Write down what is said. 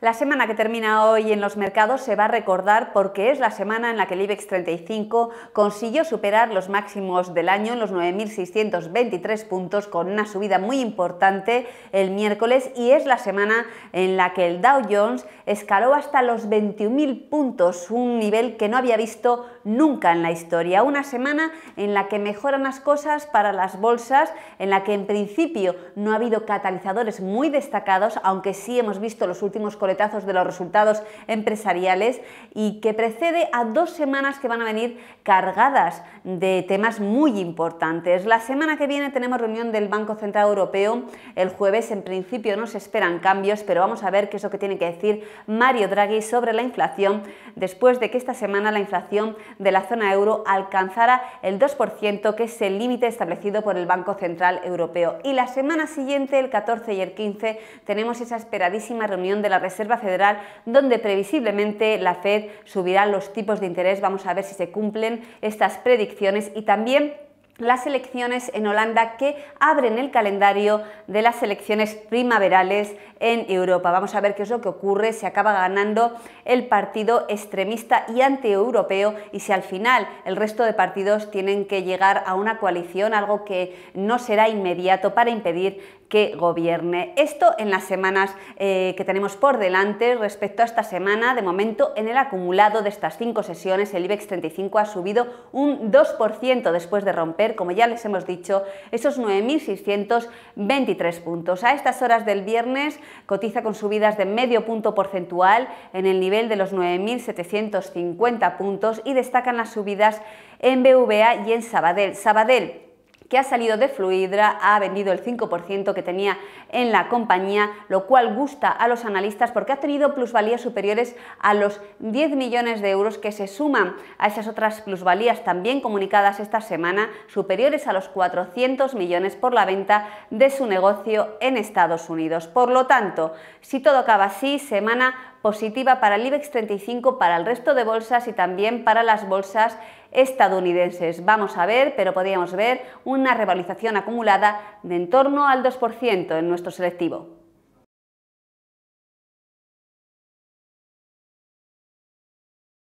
La semana que termina hoy en los mercados se va a recordar porque es la semana en la que el IBEX 35 consiguió superar los máximos del año en los 9.623 puntos con una subida muy importante el miércoles y es la semana en la que el Dow Jones escaló hasta los 21.000 puntos, un nivel que no había visto nunca en la historia. Una semana en la que mejoran las cosas para las bolsas, en la que en principio no ha habido catalizadores muy destacados, aunque sí hemos visto los últimos de los resultados empresariales y que precede a dos semanas que van a venir cargadas de temas muy importantes. La semana que viene tenemos reunión del Banco Central Europeo el jueves. En principio no se esperan cambios, pero vamos a ver qué es lo que tiene que decir Mario Draghi sobre la inflación después de que esta semana la inflación de la zona euro alcanzara el 2%, que es el límite establecido por el Banco Central Europeo. Y la semana siguiente, el 14 y el 15, tenemos esa esperadísima reunión de la Reserva Reserva Federal, donde previsiblemente la Fed subirá los tipos de interés. Vamos a ver si se cumplen estas predicciones y también las elecciones en Holanda que abren el calendario de las elecciones primaverales en Europa. Vamos a ver qué es lo que ocurre. si acaba ganando el partido extremista y antieuropeo y si al final el resto de partidos tienen que llegar a una coalición, algo que no será inmediato para impedir que gobierne. Esto en las semanas eh, que tenemos por delante respecto a esta semana. De momento, en el acumulado de estas cinco sesiones, el IBEX 35 ha subido un 2% después de romper como ya les hemos dicho, esos 9.623 puntos. A estas horas del viernes cotiza con subidas de medio punto porcentual en el nivel de los 9.750 puntos y destacan las subidas en BVA y en Sabadell. Sabadell que ha salido de Fluidra, ha vendido el 5% que tenía en la compañía, lo cual gusta a los analistas porque ha tenido plusvalías superiores a los 10 millones de euros que se suman a esas otras plusvalías también comunicadas esta semana, superiores a los 400 millones por la venta de su negocio en Estados Unidos. Por lo tanto, si todo acaba así, semana positiva para el IBEX 35, para el resto de bolsas y también para las bolsas estadounidenses. Vamos a ver, pero podríamos ver una revalorización acumulada de en torno al 2% en nuestro selectivo.